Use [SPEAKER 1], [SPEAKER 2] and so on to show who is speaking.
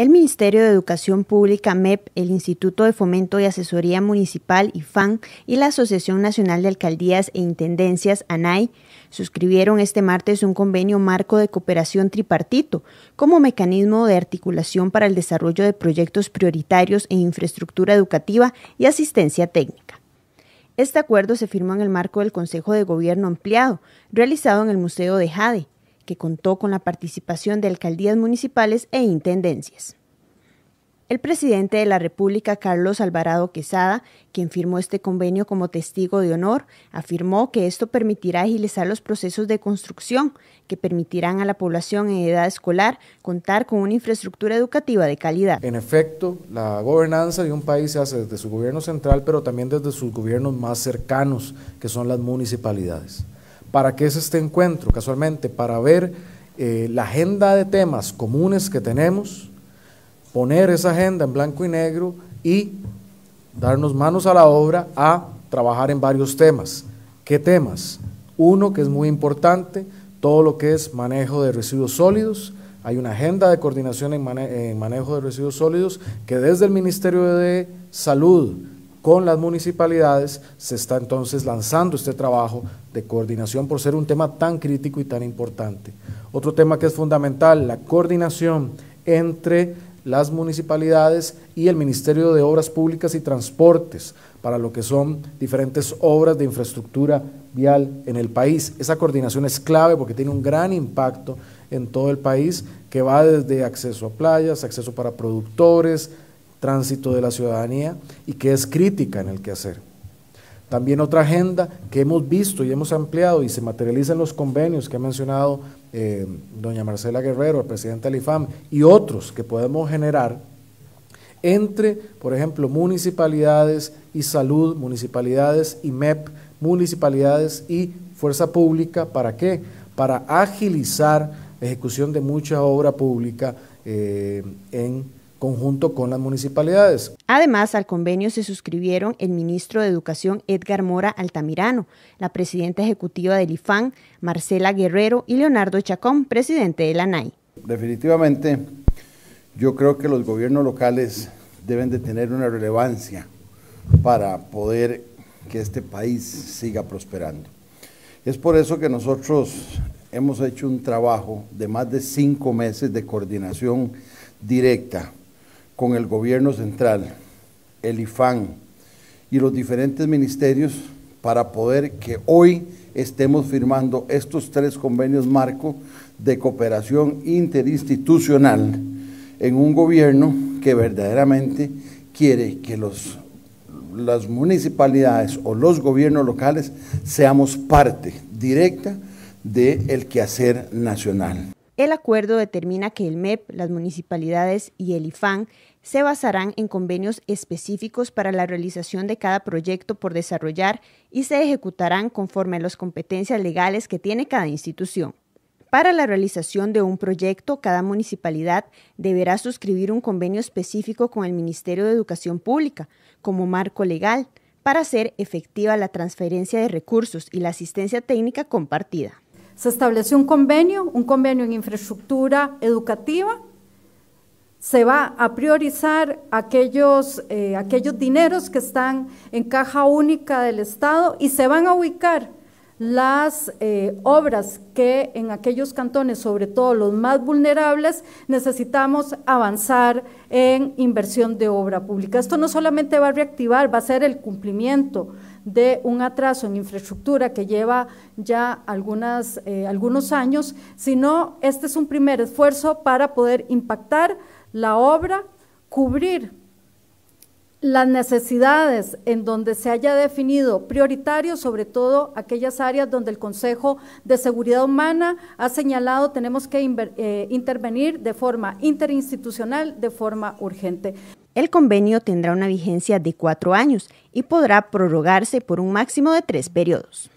[SPEAKER 1] El Ministerio de Educación Pública MEP, el Instituto de Fomento y Asesoría Municipal IFAN y la Asociación Nacional de Alcaldías e Intendencias ANAI suscribieron este martes un convenio marco de cooperación tripartito como mecanismo de articulación para el desarrollo de proyectos prioritarios en infraestructura educativa y asistencia técnica. Este acuerdo se firmó en el marco del Consejo de Gobierno Ampliado, realizado en el Museo de Jade, que contó con la participación de alcaldías municipales e intendencias. El presidente de la República, Carlos Alvarado Quesada, quien firmó este convenio como testigo de honor, afirmó que esto permitirá agilizar los procesos de construcción que permitirán a la población en edad escolar contar con una infraestructura educativa de calidad.
[SPEAKER 2] En efecto, la gobernanza de un país se hace desde su gobierno central, pero también desde sus gobiernos más cercanos, que son las municipalidades. ¿Para qué es este encuentro? Casualmente, para ver eh, la agenda de temas comunes que tenemos, poner esa agenda en blanco y negro y darnos manos a la obra a trabajar en varios temas. ¿Qué temas? Uno que es muy importante, todo lo que es manejo de residuos sólidos. Hay una agenda de coordinación en manejo de residuos sólidos que desde el Ministerio de Salud con las municipalidades se está entonces lanzando este trabajo de coordinación por ser un tema tan crítico y tan importante. Otro tema que es fundamental, la coordinación entre las municipalidades y el Ministerio de Obras Públicas y Transportes para lo que son diferentes obras de infraestructura vial en el país. Esa coordinación es clave porque tiene un gran impacto en todo el país que va desde acceso a playas, acceso para productores, tránsito de la ciudadanía y que es crítica en el quehacer. También otra agenda que hemos visto y hemos ampliado y se materializa en los convenios que ha mencionado eh, doña Marcela Guerrero, el presidente la IFAM, y otros que podemos generar entre, por ejemplo, municipalidades y salud, municipalidades y MEP, municipalidades y fuerza pública, ¿para qué? Para agilizar la ejecución de mucha obra pública eh, en conjunto con las municipalidades.
[SPEAKER 1] Además, al convenio se suscribieron el ministro de Educación Edgar Mora Altamirano, la presidenta ejecutiva del IFAN, Marcela Guerrero y Leonardo Chacón, presidente de la NAI.
[SPEAKER 3] Definitivamente, yo creo que los gobiernos locales deben de tener una relevancia para poder que este país siga prosperando. Es por eso que nosotros hemos hecho un trabajo de más de cinco meses de coordinación directa con el gobierno central, el IFAN y los diferentes ministerios para poder que hoy estemos firmando estos tres convenios marco de cooperación interinstitucional en un gobierno que verdaderamente quiere que los, las municipalidades o los gobiernos locales seamos parte directa del quehacer nacional.
[SPEAKER 1] El acuerdo determina que el MEP, las municipalidades y el IFAN se basarán en convenios específicos para la realización de cada proyecto por desarrollar y se ejecutarán conforme a las competencias legales que tiene cada institución. Para la realización de un proyecto, cada municipalidad deberá suscribir un convenio específico con el Ministerio de Educación Pública como marco legal para hacer efectiva la transferencia de recursos y la asistencia técnica compartida. Se estableció un convenio, un convenio en infraestructura educativa
[SPEAKER 4] se va a priorizar aquellos, eh, aquellos dineros que están en caja única del Estado y se van a ubicar las eh, obras que en aquellos cantones, sobre todo los más vulnerables, necesitamos avanzar en inversión de obra pública. Esto no solamente va a reactivar, va a ser el cumplimiento de un atraso en infraestructura que lleva ya eh, algunos años, sino este es un primer esfuerzo para poder impactar la obra, cubrir las necesidades en donde se haya definido prioritario, sobre todo aquellas áreas donde el Consejo de Seguridad Humana ha señalado tenemos que eh, intervenir de forma interinstitucional, de forma urgente.
[SPEAKER 1] El convenio tendrá una vigencia de cuatro años y podrá prorrogarse por un máximo de tres periodos.